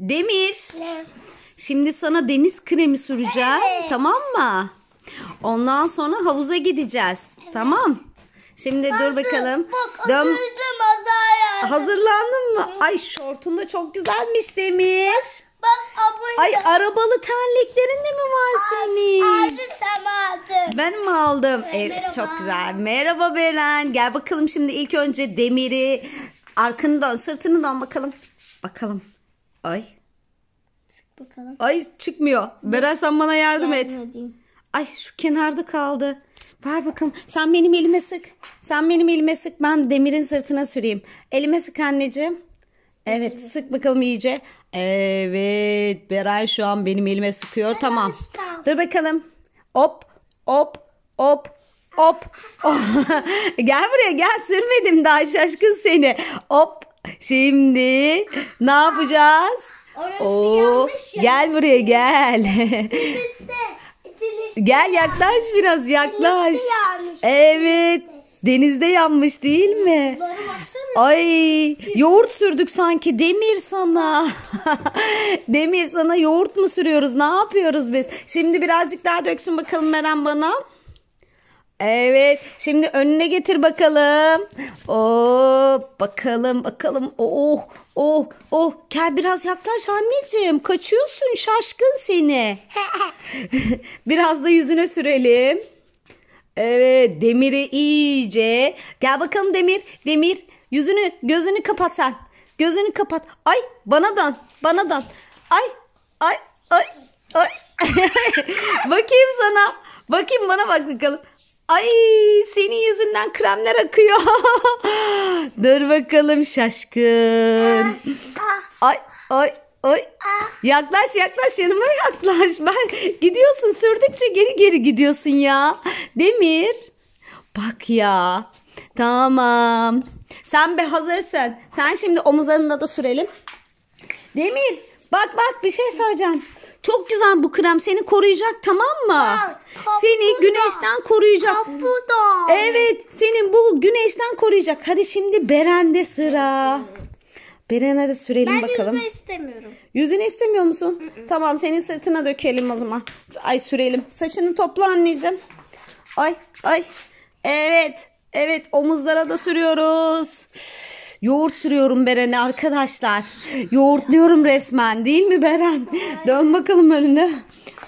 Demir. Şimdi sana deniz kremi süreceğim. Tamam mı? Ondan sonra havuza gideceğiz. Tamam. Şimdi dur bakalım. Bak, Dön. Hazırlandın mı? Ay şortun da çok güzelmiş Demir. Bak abone. Ay arabalı terliklerin de mi var senin? Aldın sen Ben mi aldım? Evet, Merhaba. çok güzel. Merhaba Beren. Gel bakalım şimdi ilk önce Demir'i arkını dön sırtını dön bakalım. Bakalım. Ay. Sık bakalım. Ay çıkmıyor. Beren sen bana yardım Yardım et. Ay şu kenarda kaldı. Ver bakalım. Sen benim elime sık. Sen benim elime sık. Ben demirin sırtına süreyim. Elime sık anneciğim. Evet sık bakalım iyice. Evet Beren şu an benim elime sıkıyor. Tamam. Dur bakalım. Hop hop hop hop. Oh. gel buraya gel sürmedim daha şaşkın seni. Hop Şimdi ne yapacağız? Orası yanlış Gel buraya gel. gel yaklaş biraz yaklaş. Evet. Denizde yanmış değil mi? Ay yoğurt sürdük sanki Demir sana. Demir sana yoğurt mu sürüyoruz? Ne yapıyoruz biz? Şimdi birazcık daha döksün bakalım Meren bana. Evet. Şimdi önüne getir bakalım. Oo, bakalım bakalım. Oh oh oh. Gel biraz yaklaş anneciğim. Kaçıyorsun şaşkın seni. biraz da yüzüne sürelim. Evet demiri iyice. Gel bakalım demir. Demir yüzünü gözünü kapat sen. Gözünü kapat. Ay bana dan bana dan. Ay ay ay ay. Bakayım sana. Bakayım bana bak bakalım. Ay senin yüzünden kremler akıyor. Dur bakalım şaşkın. Ah, ah. Ay ay ay. Ah. Yaklaş yaklaş yanıma yaklaş. Ben gidiyorsun sürdükçe geri geri gidiyorsun ya. Demir. Bak ya. Tamam. Sen be hazırsın. Sen şimdi omuzlarında da sürelim. Demir bak bak bir şey söyleyeceğim. Çok güzel bu krem seni koruyacak tamam mı? seni güneşten koruyacak. Kapuda. Evet senin bu güneşten koruyacak. Hadi şimdi Beren'de sıra. Beren'e de sürelim ben bakalım. Ben yüzme istemiyorum. Yüzünü istemiyor musun? Hı -hı. Tamam senin sırtına dökelim o zaman. Ay sürelim. Saçını topla anneciğim. Ay ay. Evet. Evet omuzlara da sürüyoruz. Yoğurt sürüyorum Beren'e arkadaşlar. Yoğurtluyorum resmen değil mi Beren? Dön bakalım önüne.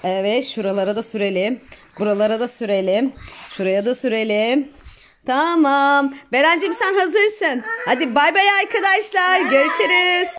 Evet şuralara da sürelim. Buralara da sürelim. Şuraya da sürelim. Tamam. Berencim sen hazırsın. Hadi bay bay arkadaşlar. Görüşürüz.